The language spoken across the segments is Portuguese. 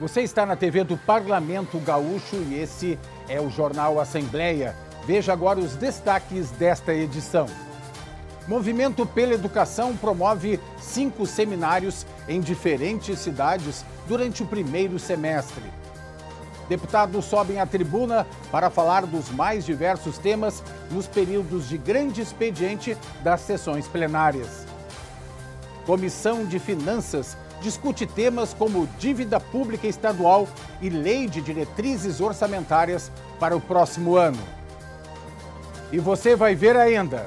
Você está na TV do Parlamento Gaúcho e esse é o jornal Assembleia. Veja agora os destaques desta edição. Movimento pela Educação promove cinco seminários em diferentes cidades durante o primeiro semestre. Deputados sobem à tribuna para falar dos mais diversos temas nos períodos de grande expediente das sessões plenárias. Comissão de Finanças discute temas como dívida pública estadual e lei de diretrizes orçamentárias para o próximo ano. E você vai ver ainda.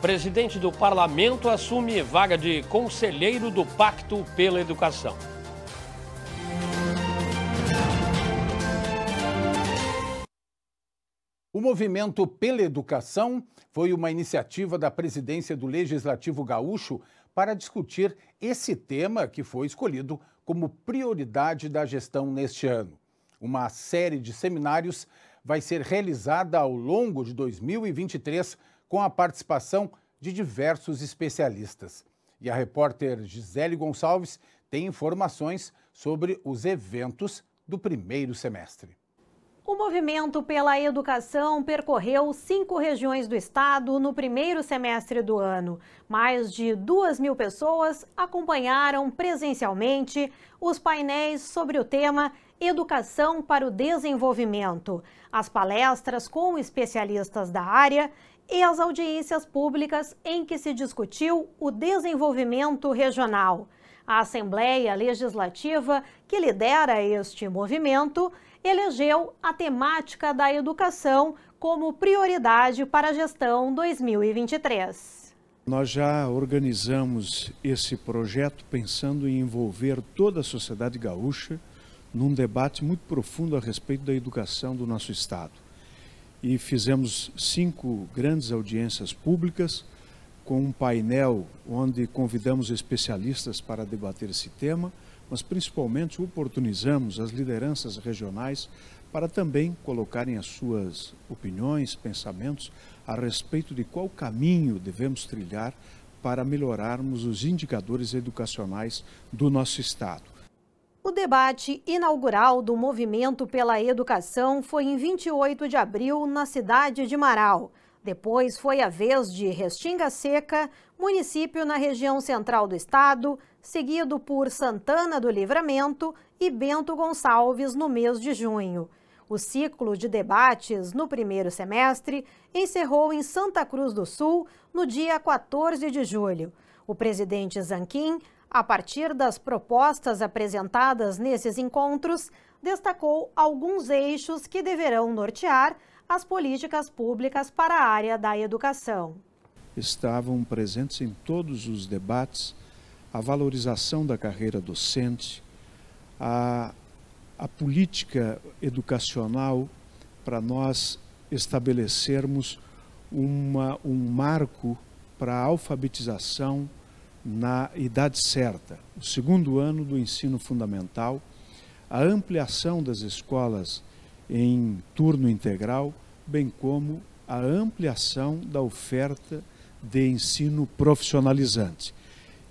Presidente do parlamento assume vaga de conselheiro do Pacto pela Educação. O Movimento pela Educação foi uma iniciativa da presidência do Legislativo Gaúcho para discutir esse tema que foi escolhido como prioridade da gestão neste ano. Uma série de seminários vai ser realizada ao longo de 2023 com a participação de diversos especialistas. E a repórter Gisele Gonçalves tem informações sobre os eventos do primeiro semestre. O movimento pela educação percorreu cinco regiões do estado no primeiro semestre do ano. Mais de duas mil pessoas acompanharam presencialmente os painéis sobre o tema Educação para o Desenvolvimento, as palestras com especialistas da área e as audiências públicas em que se discutiu o desenvolvimento regional. A Assembleia Legislativa, que lidera este movimento, elegeu a temática da educação como prioridade para a gestão 2023. Nós já organizamos esse projeto pensando em envolver toda a sociedade gaúcha num debate muito profundo a respeito da educação do nosso Estado. E fizemos cinco grandes audiências públicas com um painel onde convidamos especialistas para debater esse tema, mas principalmente oportunizamos as lideranças regionais para também colocarem as suas opiniões, pensamentos a respeito de qual caminho devemos trilhar para melhorarmos os indicadores educacionais do nosso Estado. O debate inaugural do Movimento pela Educação foi em 28 de abril, na cidade de Marau. Depois foi a vez de Restinga Seca, município na região central do estado, seguido por Santana do Livramento e Bento Gonçalves no mês de junho. O ciclo de debates no primeiro semestre encerrou em Santa Cruz do Sul no dia 14 de julho. O presidente Zanquim, a partir das propostas apresentadas nesses encontros, destacou alguns eixos que deverão nortear as políticas públicas para a área da educação. Estavam presentes em todos os debates a valorização da carreira docente, a, a política educacional para nós estabelecermos uma, um marco para a alfabetização na idade certa, o segundo ano do ensino fundamental, a ampliação das escolas em turno integral, bem como a ampliação da oferta de ensino profissionalizante.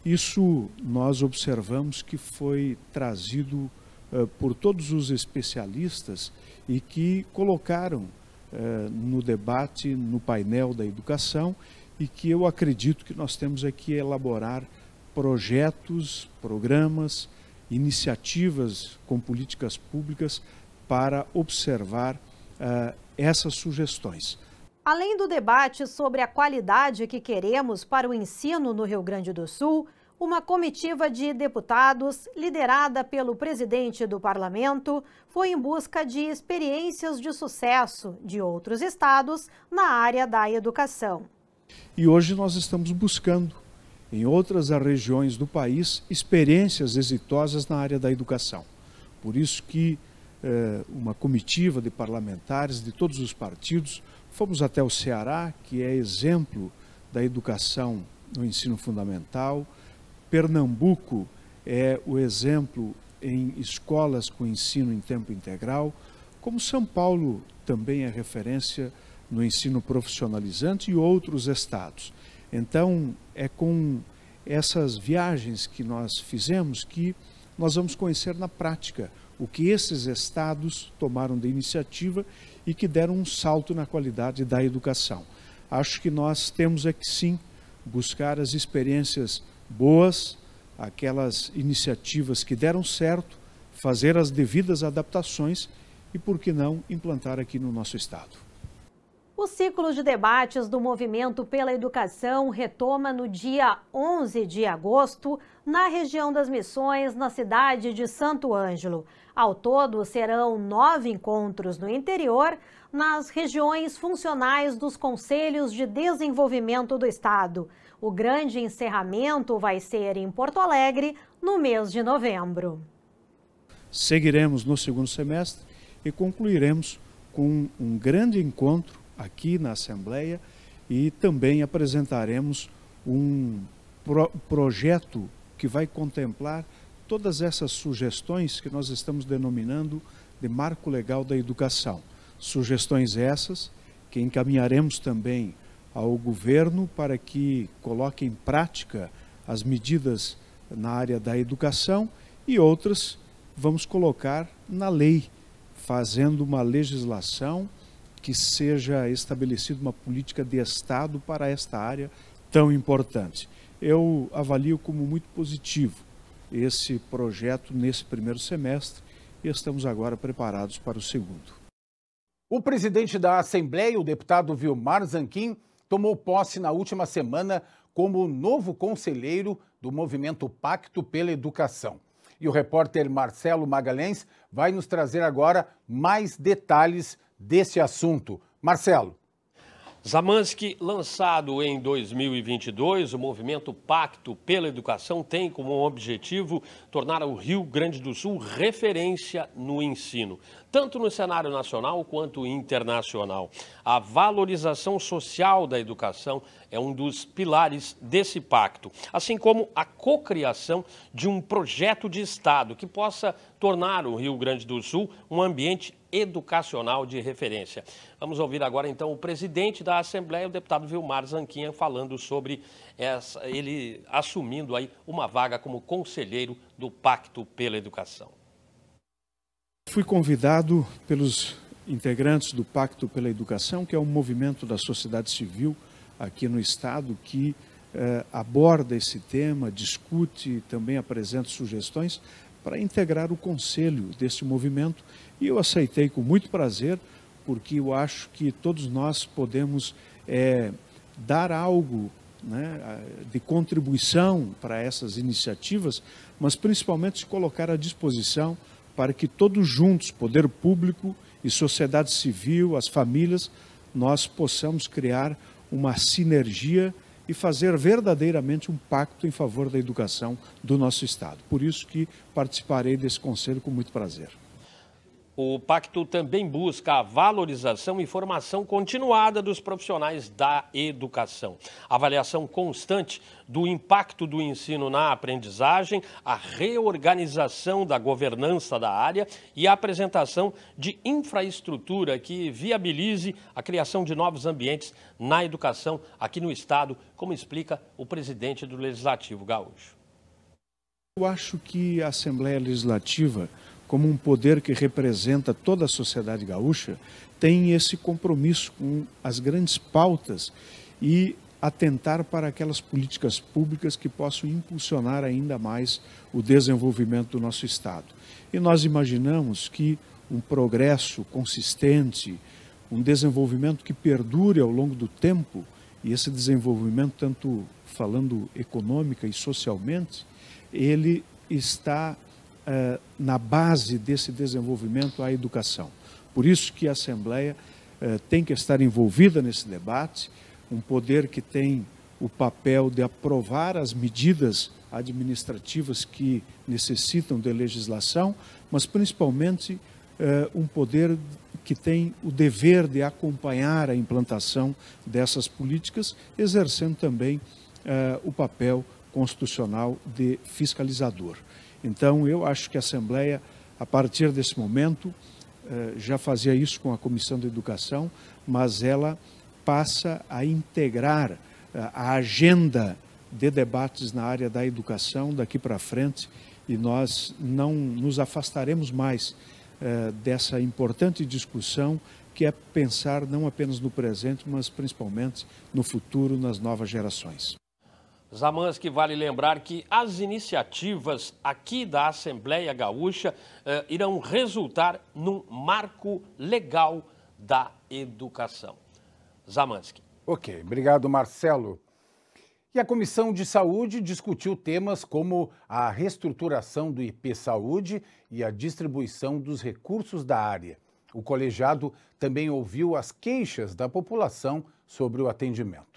Isso nós observamos que foi trazido uh, por todos os especialistas e que colocaram uh, no debate, no painel da educação, e que eu acredito que nós temos aqui é elaborar projetos, programas, iniciativas com políticas públicas para observar uh, essas sugestões. Além do debate sobre a qualidade que queremos para o ensino no Rio Grande do Sul, uma comitiva de deputados, liderada pelo presidente do parlamento, foi em busca de experiências de sucesso de outros estados na área da educação. E hoje nós estamos buscando, em outras regiões do país, experiências exitosas na área da educação. Por isso que eh, uma comitiva de parlamentares de todos os partidos. Fomos até o Ceará, que é exemplo da educação no ensino fundamental. Pernambuco é o exemplo em escolas com ensino em tempo integral, como São Paulo também é referência no ensino profissionalizante e outros estados. Então, é com essas viagens que nós fizemos que nós vamos conhecer na prática o que esses estados tomaram de iniciativa e que deram um salto na qualidade da educação. Acho que nós temos é que sim buscar as experiências boas, aquelas iniciativas que deram certo, fazer as devidas adaptações e, por que não, implantar aqui no nosso estado. O ciclo de debates do Movimento pela Educação retoma no dia 11 de agosto, na região das Missões, na cidade de Santo Ângelo. Ao todo, serão nove encontros no interior, nas regiões funcionais dos Conselhos de Desenvolvimento do Estado. O grande encerramento vai ser em Porto Alegre, no mês de novembro. Seguiremos no segundo semestre e concluiremos com um grande encontro aqui na Assembleia e também apresentaremos um pro projeto que vai contemplar todas essas sugestões que nós estamos denominando de marco legal da educação. Sugestões essas que encaminharemos também ao governo para que coloque em prática as medidas na área da educação e outras vamos colocar na lei, fazendo uma legislação que seja estabelecida uma política de Estado para esta área tão importante. Eu avalio como muito positivo esse projeto nesse primeiro semestre e estamos agora preparados para o segundo. O presidente da Assembleia, o deputado Vilmar Zanquim, tomou posse na última semana como novo conselheiro do movimento Pacto pela Educação. E o repórter Marcelo Magalhães vai nos trazer agora mais detalhes desse assunto. Marcelo. Zamansky, lançado em 2022, o movimento Pacto pela Educação tem como objetivo tornar o Rio Grande do Sul referência no ensino, tanto no cenário nacional quanto internacional. A valorização social da educação é um dos pilares desse pacto, assim como a cocriação de um projeto de Estado que possa tornar o Rio Grande do Sul um ambiente educacional de referência. Vamos ouvir agora, então, o presidente da Assembleia, o deputado Vilmar Zanquinha, falando sobre essa, ele assumindo aí uma vaga como conselheiro do Pacto pela Educação. Fui convidado pelos integrantes do Pacto pela Educação, que é um movimento da sociedade civil aqui no Estado que eh, aborda esse tema, discute, também apresenta sugestões para integrar o conselho desse movimento e eu aceitei com muito prazer, porque eu acho que todos nós podemos é, dar algo né, de contribuição para essas iniciativas, mas principalmente se colocar à disposição para que todos juntos, poder público e sociedade civil, as famílias, nós possamos criar uma sinergia e fazer verdadeiramente um pacto em favor da educação do nosso Estado. Por isso que participarei desse conselho com muito prazer. O pacto também busca a valorização e formação continuada dos profissionais da educação, avaliação constante do impacto do ensino na aprendizagem, a reorganização da governança da área e a apresentação de infraestrutura que viabilize a criação de novos ambientes na educação aqui no Estado, como explica o presidente do Legislativo Gaúcho. Eu acho que a Assembleia Legislativa como um poder que representa toda a sociedade gaúcha, tem esse compromisso com as grandes pautas e atentar para aquelas políticas públicas que possam impulsionar ainda mais o desenvolvimento do nosso Estado. E nós imaginamos que um progresso consistente, um desenvolvimento que perdure ao longo do tempo, e esse desenvolvimento, tanto falando econômica e socialmente, ele está eh, na base desse desenvolvimento a educação. Por isso que a Assembleia eh, tem que estar envolvida nesse debate, um poder que tem o papel de aprovar as medidas administrativas que necessitam de legislação, mas principalmente eh, um poder que tem o dever de acompanhar a implantação dessas políticas, exercendo também o papel constitucional de fiscalizador. Então, eu acho que a Assembleia, a partir desse momento, eh, já fazia isso com a Comissão de Educação, mas ela passa a integrar eh, a agenda de debates na área da educação daqui para frente e nós não nos afastaremos mais eh, dessa importante discussão que é pensar não apenas no presente, mas principalmente no futuro, nas novas gerações. Zamanski, vale lembrar que as iniciativas aqui da Assembleia Gaúcha eh, irão resultar num marco legal da educação. Zamanski. Ok, obrigado, Marcelo. E a Comissão de Saúde discutiu temas como a reestruturação do IP Saúde e a distribuição dos recursos da área. O colegiado também ouviu as queixas da população sobre o atendimento.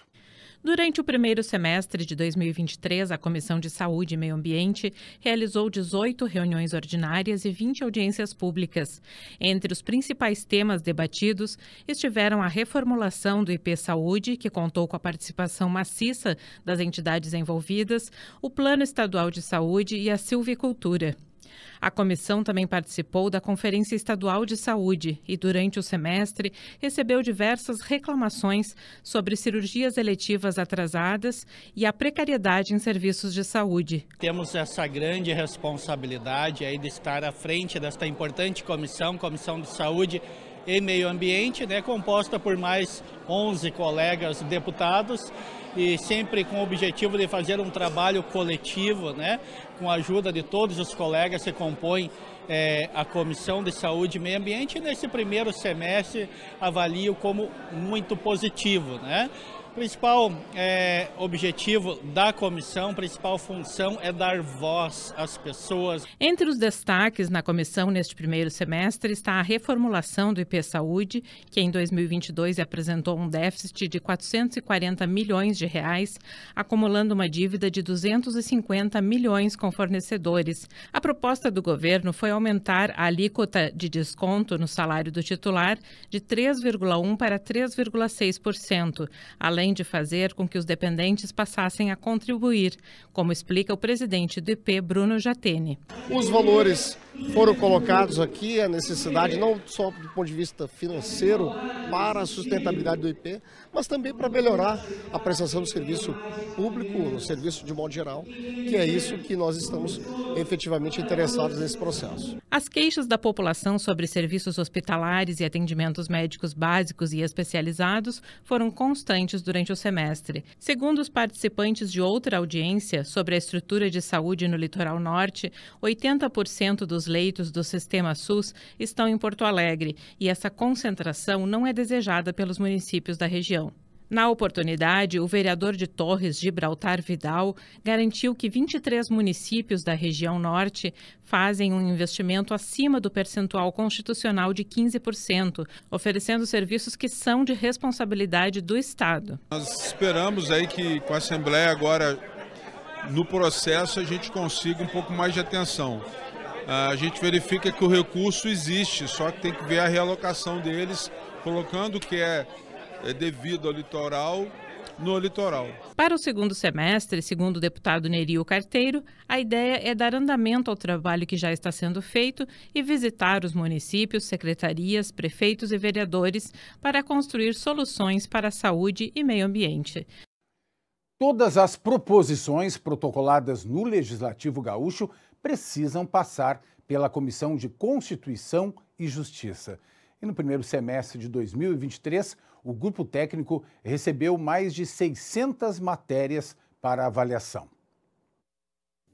Durante o primeiro semestre de 2023, a Comissão de Saúde e Meio Ambiente realizou 18 reuniões ordinárias e 20 audiências públicas. Entre os principais temas debatidos estiveram a reformulação do IP Saúde, que contou com a participação maciça das entidades envolvidas, o Plano Estadual de Saúde e a silvicultura. A comissão também participou da Conferência Estadual de Saúde e, durante o semestre, recebeu diversas reclamações sobre cirurgias eletivas atrasadas e a precariedade em serviços de saúde. Temos essa grande responsabilidade aí de estar à frente desta importante comissão, Comissão de Saúde e Meio Ambiente, né, composta por mais 11 colegas deputados e sempre com o objetivo de fazer um trabalho coletivo, né? com a ajuda de todos os colegas que compõem é, a Comissão de Saúde e Meio Ambiente, nesse primeiro semestre avalio como muito positivo. Né? principal é, objetivo da comissão, principal função é dar voz às pessoas. Entre os destaques na comissão neste primeiro semestre está a reformulação do IP Saúde, que em 2022 apresentou um déficit de 440 milhões de reais, acumulando uma dívida de 250 milhões com fornecedores. A proposta do governo foi aumentar a alíquota de desconto no salário do titular de 3,1 para 3,6%, além além de fazer com que os dependentes passassem a contribuir, como explica o presidente do IP, Bruno Jatene. Os valores foram colocados aqui, a necessidade não só do ponto de vista financeiro para a sustentabilidade do IP, mas também para melhorar a prestação do serviço público, no serviço de modo geral, que é isso que nós estamos efetivamente interessados nesse processo. As queixas da população sobre serviços hospitalares e atendimentos médicos básicos e especializados foram constantes durante o semestre. Segundo os participantes de outra audiência sobre a estrutura de saúde no litoral norte, 80% dos os leitos do sistema SUS estão em Porto Alegre e essa concentração não é desejada pelos municípios da região. Na oportunidade, o vereador de Torres, Gibraltar Vidal, garantiu que 23 municípios da região norte fazem um investimento acima do percentual constitucional de 15%, oferecendo serviços que são de responsabilidade do Estado. Nós esperamos aí que com a Assembleia agora no processo a gente consiga um pouco mais de atenção. Ah, a gente verifica que o recurso existe, só que tem que ver a realocação deles, colocando o que é, é devido ao litoral no litoral. Para o segundo semestre, segundo o deputado Nerio Carteiro, a ideia é dar andamento ao trabalho que já está sendo feito e visitar os municípios, secretarias, prefeitos e vereadores para construir soluções para a saúde e meio ambiente. Todas as proposições protocoladas no Legislativo Gaúcho precisam passar pela Comissão de Constituição e Justiça. E no primeiro semestre de 2023, o grupo técnico recebeu mais de 600 matérias para avaliação.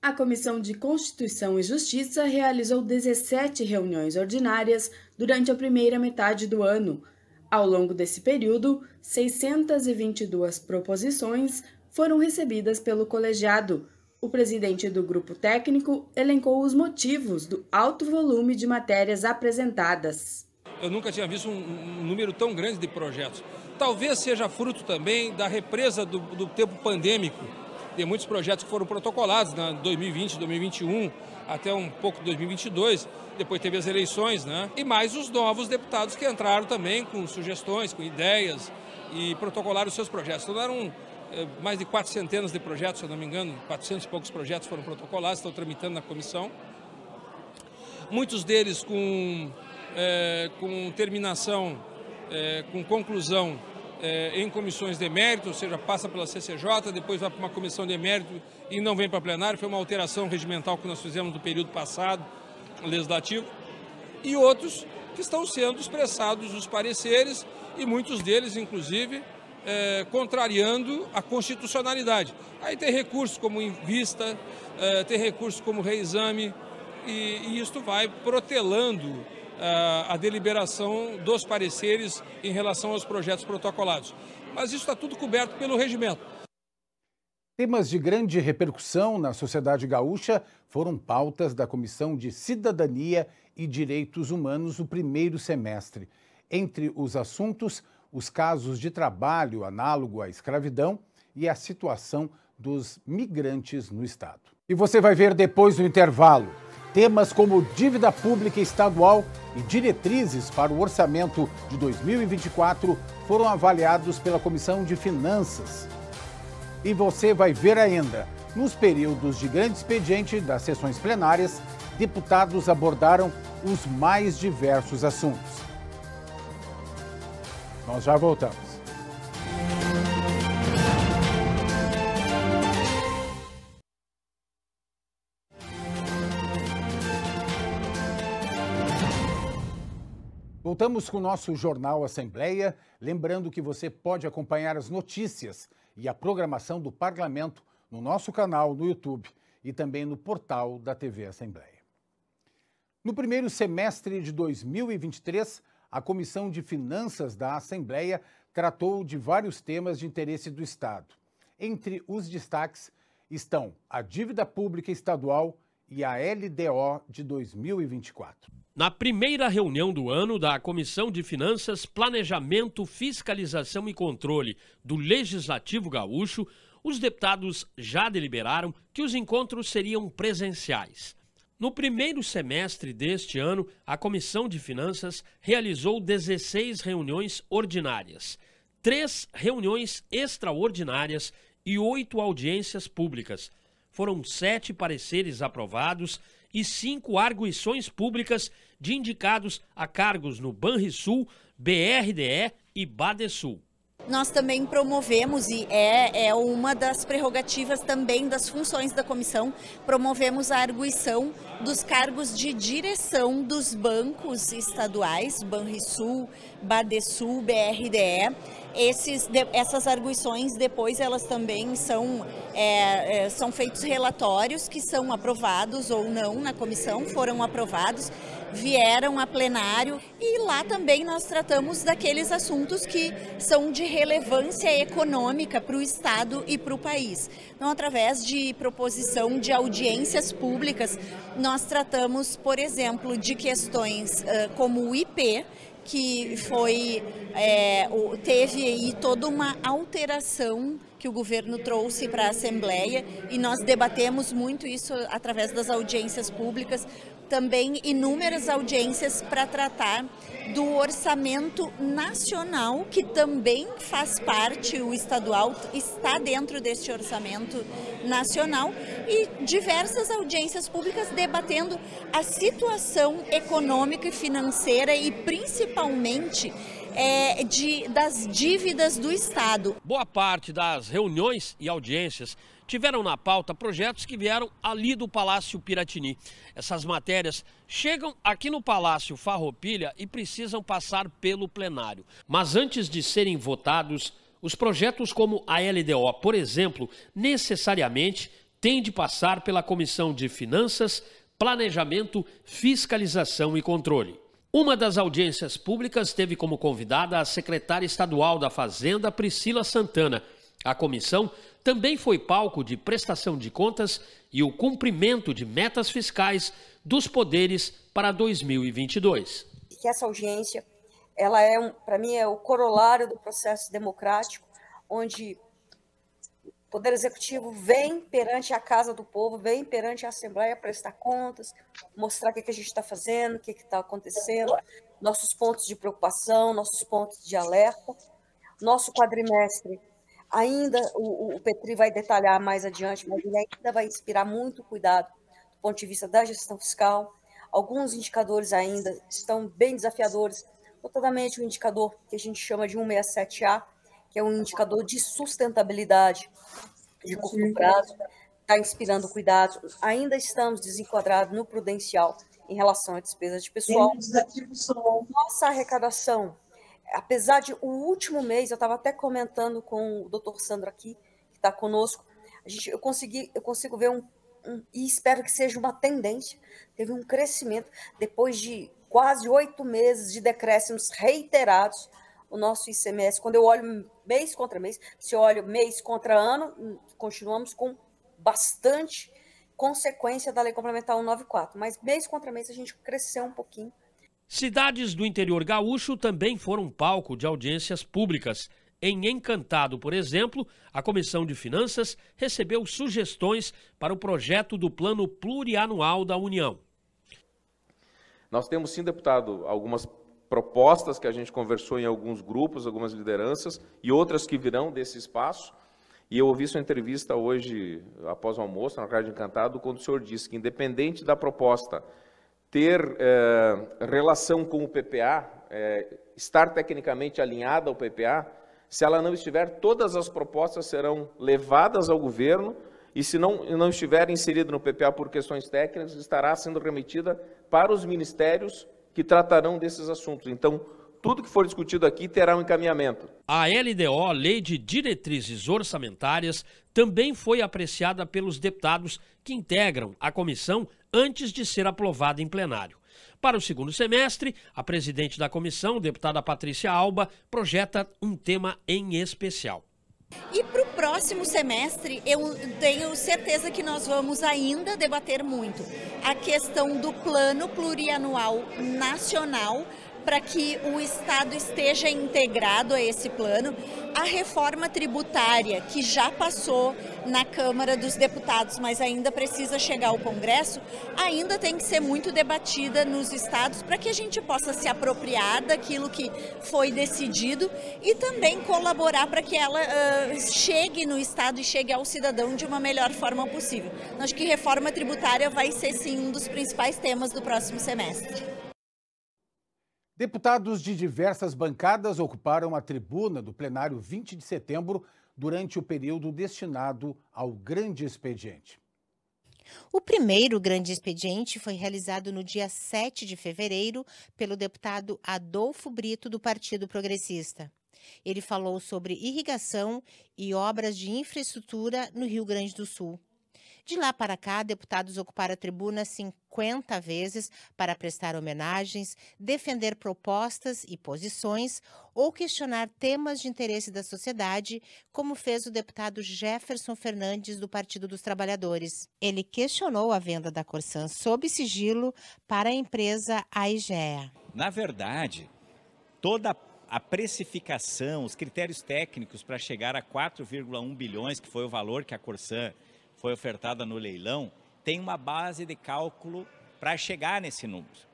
A Comissão de Constituição e Justiça realizou 17 reuniões ordinárias durante a primeira metade do ano. Ao longo desse período, 622 proposições foram recebidas pelo colegiado, o presidente do grupo técnico elencou os motivos do alto volume de matérias apresentadas. Eu nunca tinha visto um, um número tão grande de projetos. Talvez seja fruto também da represa do, do tempo pandêmico. Tem muitos projetos que foram protocolados na né, 2020, 2021, até um pouco de 2022. Depois teve as eleições, né? E mais os novos deputados que entraram também com sugestões, com ideias e protocolaram os seus projetos. Então era um, eh, mais de quatro centenas de projetos, se eu não me engano, 400 e poucos projetos foram protocolados, estão tramitando na comissão. Muitos deles com, é, com terminação, é, com conclusão é, em comissões de mérito, ou seja, passa pela CCJ, depois vai para uma comissão de mérito e não vem para plenário. Foi uma alteração regimental que nós fizemos no período passado, legislativo. E outros que estão sendo expressados os pareceres, e muitos deles, inclusive, é, contrariando a constitucionalidade. Aí tem recursos como invista, é, tem recursos como reexame, e, e isto vai protelando é, a deliberação dos pareceres em relação aos projetos protocolados. Mas isso está tudo coberto pelo regimento. Temas de grande repercussão na sociedade gaúcha foram pautas da Comissão de Cidadania e Direitos Humanos no primeiro semestre. Entre os assuntos, os casos de trabalho análogo à escravidão e a situação dos migrantes no Estado. E você vai ver depois do intervalo temas como dívida pública estadual e diretrizes para o orçamento de 2024 foram avaliados pela Comissão de Finanças. E você vai ver ainda, nos períodos de grande expediente das sessões plenárias, deputados abordaram os mais diversos assuntos. Nós já voltamos. Voltamos com o nosso Jornal Assembleia, lembrando que você pode acompanhar as notícias e a programação do Parlamento no nosso canal no YouTube e também no portal da TV Assembleia. No primeiro semestre de 2023, a Comissão de Finanças da Assembleia tratou de vários temas de interesse do Estado. Entre os destaques estão a dívida pública estadual e a LDO de 2024. Na primeira reunião do ano da Comissão de Finanças, Planejamento, Fiscalização e Controle do Legislativo Gaúcho, os deputados já deliberaram que os encontros seriam presenciais. No primeiro semestre deste ano, a Comissão de Finanças realizou 16 reuniões ordinárias, três reuniões extraordinárias e oito audiências públicas. Foram sete pareceres aprovados e cinco arguições públicas de indicados a cargos no Banrisul, BRDE e Badesul. Nós também promovemos, e é, é uma das prerrogativas também das funções da comissão, promovemos a arguição dos cargos de direção dos bancos estaduais, Banrisul, Badesul, BRDE. Esses, de, essas arguições depois elas também são, é, é, são feitos relatórios que são aprovados ou não na comissão, foram aprovados vieram a plenário e lá também nós tratamos daqueles assuntos que são de relevância econômica para o Estado e para o país. Então, através de proposição de audiências públicas, nós tratamos, por exemplo, de questões uh, como o IP, que foi é, teve aí toda uma alteração que o governo trouxe para a Assembleia e nós debatemos muito isso através das audiências públicas, também inúmeras audiências para tratar do orçamento nacional, que também faz parte, o estadual está dentro deste orçamento nacional, e diversas audiências públicas debatendo a situação econômica e financeira e principalmente é, de, das dívidas do Estado. Boa parte das reuniões e audiências tiveram na pauta projetos que vieram ali do Palácio Piratini. Essas matérias chegam aqui no Palácio Farroupilha e precisam passar pelo plenário. Mas antes de serem votados, os projetos como a LDO, por exemplo, necessariamente têm de passar pela Comissão de Finanças, Planejamento, Fiscalização e Controle. Uma das audiências públicas teve como convidada a secretária estadual da Fazenda, Priscila Santana. A comissão também foi palco de prestação de contas e o cumprimento de metas fiscais dos poderes para 2022. Que essa audiência, ela é, um, para mim, é o corolário do processo democrático, onde o Poder Executivo vem perante a Casa do Povo, vem perante a Assembleia prestar contas, mostrar o que, a gente está fazendo, o que está acontecendo, nossos pontos de preocupação, nossos pontos de alerta. Nosso quadrimestre Ainda o, o Petri vai detalhar mais adiante, mas ele ainda vai inspirar muito cuidado do ponto de vista da gestão fiscal. Alguns indicadores ainda estão bem desafiadores, notadamente o indicador que a gente chama de 167A, que é um indicador de sustentabilidade de curto uhum. prazo, está inspirando cuidado. Ainda estamos desenquadrados no prudencial em relação à despesa de pessoal. Nossa arrecadação apesar de o último mês, eu estava até comentando com o doutor Sandro aqui, que está conosco, a gente, eu, consegui, eu consigo ver um, um, e espero que seja uma tendência, teve um crescimento, depois de quase oito meses de decréscimos reiterados, o nosso ICMS, quando eu olho mês contra mês, se eu olho mês contra ano, hum, continuamos com bastante consequência da Lei Complementar 194, mas mês contra mês a gente cresceu um pouquinho Cidades do interior gaúcho também foram palco de audiências públicas. Em Encantado, por exemplo, a Comissão de Finanças recebeu sugestões para o projeto do Plano Plurianual da União. Nós temos sim, deputado, algumas propostas que a gente conversou em alguns grupos, algumas lideranças e outras que virão desse espaço. E eu ouvi sua entrevista hoje, após o almoço, na de Encantado, quando o senhor disse que, independente da proposta ter é, relação com o PPA, é, eh, estar tecnicamente alinhada ao PPA, se ela não estiver, todas as propostas serão levadas ao governo e se não, não estiver inserida no PPA por questões técnicas, estará sendo remetida para os ministérios que tratarão desses assuntos. Então, tudo que for discutido aqui terá um encaminhamento. A LDO, Lei de Diretrizes Orçamentárias, também foi apreciada pelos deputados que integram a comissão antes de ser aprovada em plenário. Para o segundo semestre, a presidente da comissão, deputada Patrícia Alba, projeta um tema em especial. E para o próximo semestre, eu tenho certeza que nós vamos ainda debater muito a questão do plano plurianual nacional para que o Estado esteja integrado a esse plano. A reforma tributária, que já passou na Câmara dos Deputados, mas ainda precisa chegar ao Congresso, ainda tem que ser muito debatida nos estados para que a gente possa se apropriar daquilo que foi decidido e também colaborar para que ela uh, chegue no estado e chegue ao cidadão de uma melhor forma possível. acho que reforma tributária vai ser sim um dos principais temas do próximo semestre. Deputados de diversas bancadas ocuparam a tribuna do plenário 20 de setembro durante o período destinado ao grande expediente. O primeiro grande expediente foi realizado no dia 7 de fevereiro pelo deputado Adolfo Brito, do Partido Progressista. Ele falou sobre irrigação e obras de infraestrutura no Rio Grande do Sul. De lá para cá, deputados ocuparam a tribuna 50 vezes para prestar homenagens, defender propostas e posições ou questionar temas de interesse da sociedade, como fez o deputado Jefferson Fernandes, do Partido dos Trabalhadores. Ele questionou a venda da Corsan sob sigilo para a empresa AIGEA. Na verdade, toda a precificação, os critérios técnicos para chegar a 4,1 bilhões, que foi o valor que a Corsan foi ofertada no leilão, tem uma base de cálculo para chegar nesse número.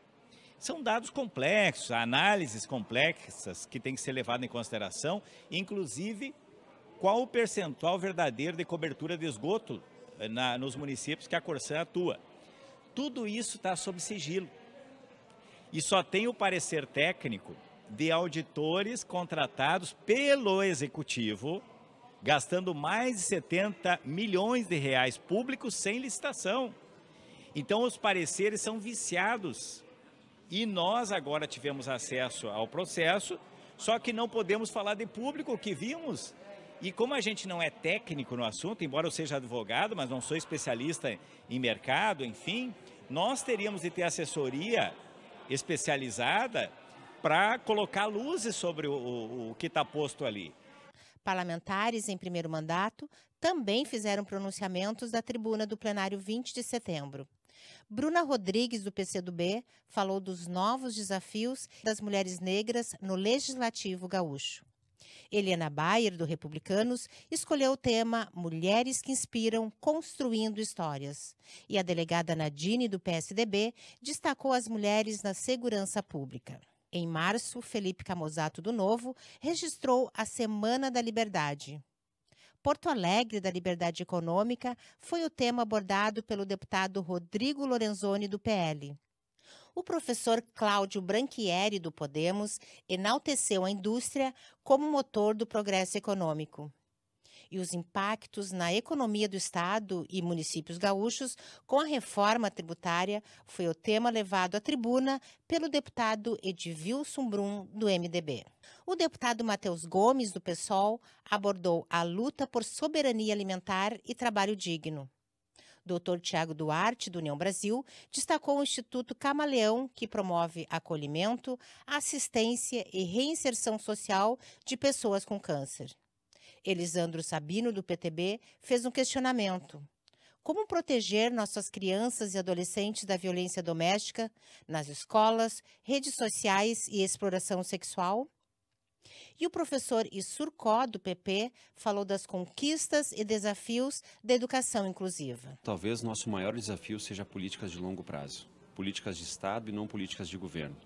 São dados complexos, análises complexas que têm que ser levadas em consideração, inclusive qual o percentual verdadeiro de cobertura de esgoto eh, na, nos municípios que a Corsã atua. Tudo isso está sob sigilo. E só tem o parecer técnico de auditores contratados pelo executivo gastando mais de 70 milhões de reais públicos sem licitação. Então, os pareceres são viciados. E nós agora tivemos acesso ao processo, só que não podemos falar de público o que vimos. E como a gente não é técnico no assunto, embora eu seja advogado, mas não sou especialista em mercado, enfim, nós teríamos de ter assessoria especializada para colocar luzes sobre o, o, o que está posto ali. Parlamentares em primeiro mandato também fizeram pronunciamentos da tribuna do plenário 20 de setembro. Bruna Rodrigues, do PCdoB, falou dos novos desafios das mulheres negras no Legislativo Gaúcho. Helena Bayer, do Republicanos, escolheu o tema Mulheres que Inspiram Construindo Histórias. E a delegada Nadine, do PSDB, destacou as mulheres na segurança pública. Em março, Felipe Camozato do Novo registrou a Semana da Liberdade. Porto Alegre da Liberdade Econômica foi o tema abordado pelo deputado Rodrigo Lorenzoni, do PL. O professor Cláudio Branchieri, do Podemos, enalteceu a indústria como motor do progresso econômico e os impactos na economia do Estado e municípios gaúchos com a reforma tributária foi o tema levado à tribuna pelo deputado Edvilson Brum, do MDB. O deputado Matheus Gomes, do PSOL, abordou a luta por soberania alimentar e trabalho digno. Dr. Tiago Duarte, do União Brasil, destacou o Instituto Camaleão, que promove acolhimento, assistência e reinserção social de pessoas com câncer. Elisandro Sabino, do PTB, fez um questionamento. Como proteger nossas crianças e adolescentes da violência doméstica nas escolas, redes sociais e exploração sexual? E o professor Isurcó, do PP, falou das conquistas e desafios da educação inclusiva. Talvez nosso maior desafio seja políticas de longo prazo, políticas de Estado e não políticas de governo.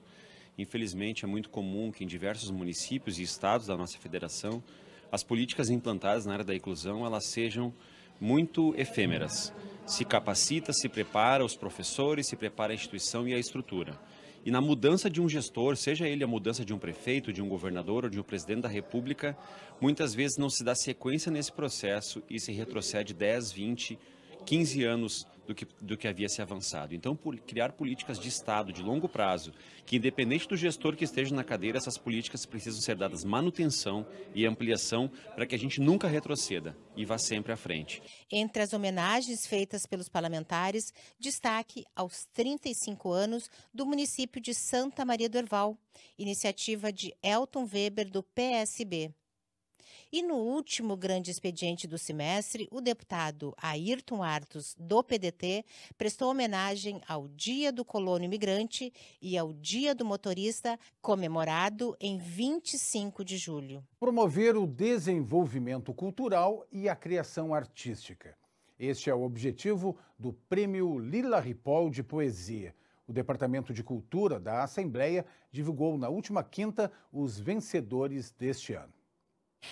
Infelizmente, é muito comum que em diversos municípios e estados da nossa federação as políticas implantadas na área da inclusão elas sejam muito efêmeras. Se capacita, se prepara os professores, se prepara a instituição e a estrutura. E na mudança de um gestor, seja ele a mudança de um prefeito, de um governador ou de um presidente da República, muitas vezes não se dá sequência nesse processo e se retrocede 10, 20, 15 anos do que, do que havia se avançado. Então, criar políticas de Estado de longo prazo, que independente do gestor que esteja na cadeira, essas políticas precisam ser dadas manutenção e ampliação para que a gente nunca retroceda e vá sempre à frente. Entre as homenagens feitas pelos parlamentares, destaque aos 35 anos do município de Santa Maria do Herval, iniciativa de Elton Weber, do PSB. E no último grande expediente do semestre, o deputado Ayrton Artos, do PDT, prestou homenagem ao Dia do Colono Imigrante e ao Dia do Motorista, comemorado em 25 de julho. Promover o desenvolvimento cultural e a criação artística. Este é o objetivo do Prêmio Lila Ripoll de Poesia. O Departamento de Cultura da Assembleia divulgou na última quinta os vencedores deste ano.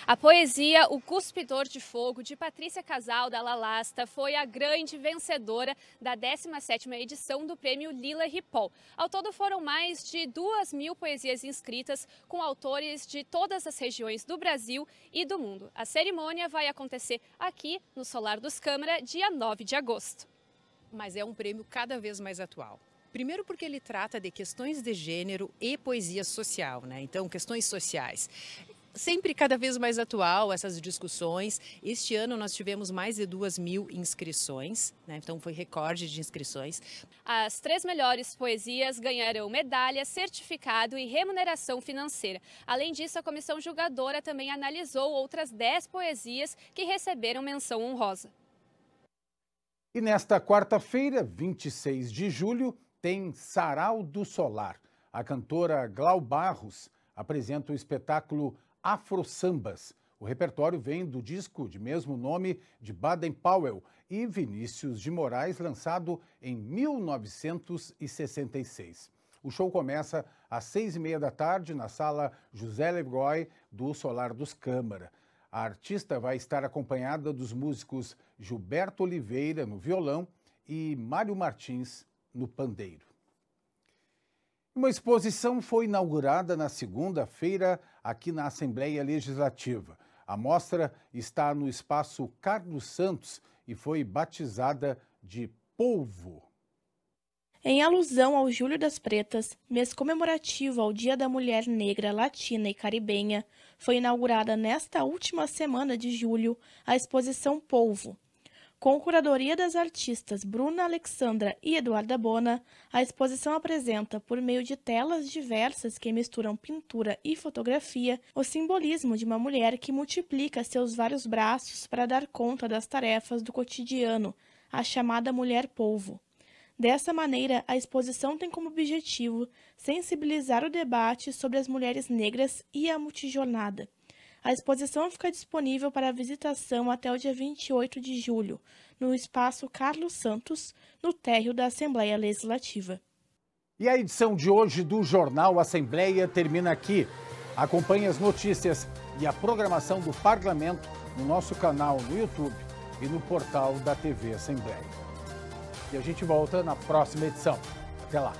A poesia O Cuspidor de Fogo, de Patrícia Casal, da Lalasta, foi a grande vencedora da 17ª edição do Prêmio Lila Ripoll. Ao todo foram mais de 2 mil poesias inscritas, com autores de todas as regiões do Brasil e do mundo. A cerimônia vai acontecer aqui, no Solar dos Câmara, dia 9 de agosto. Mas é um prêmio cada vez mais atual. Primeiro porque ele trata de questões de gênero e poesia social, né? Então, questões sociais sempre cada vez mais atual essas discussões. Este ano nós tivemos mais de duas mil inscrições, né? então foi recorde de inscrições. As três melhores poesias ganharam medalha, certificado e remuneração financeira. Além disso, a comissão julgadora também analisou outras dez poesias que receberam menção honrosa. E nesta quarta-feira, 26 de julho, tem Sarau do Solar. A cantora Glau Barros apresenta o espetáculo Afro Sambas. O repertório vem do disco de mesmo nome de Baden Powell e Vinícius de Moraes, lançado em 1966. O show começa às seis e meia da tarde na sala José Leroy do Solar dos Câmara. A artista vai estar acompanhada dos músicos Gilberto Oliveira no violão e Mário Martins no pandeiro. Uma exposição foi inaugurada na segunda-feira aqui na Assembleia Legislativa. A mostra está no espaço Carlos Santos e foi batizada de Polvo. Em alusão ao Julho das Pretas, mês comemorativo ao Dia da Mulher Negra Latina e Caribenha, foi inaugurada nesta última semana de julho a exposição Polvo, com curadoria das artistas Bruna Alexandra e Eduarda Bona, a exposição apresenta, por meio de telas diversas que misturam pintura e fotografia, o simbolismo de uma mulher que multiplica seus vários braços para dar conta das tarefas do cotidiano, a chamada mulher-polvo. Dessa maneira, a exposição tem como objetivo sensibilizar o debate sobre as mulheres negras e a multijornada. A exposição fica disponível para visitação até o dia 28 de julho, no espaço Carlos Santos, no térreo da Assembleia Legislativa. E a edição de hoje do jornal Assembleia termina aqui. Acompanhe as notícias e a programação do Parlamento no nosso canal no YouTube e no portal da TV Assembleia. E a gente volta na próxima edição. Até lá!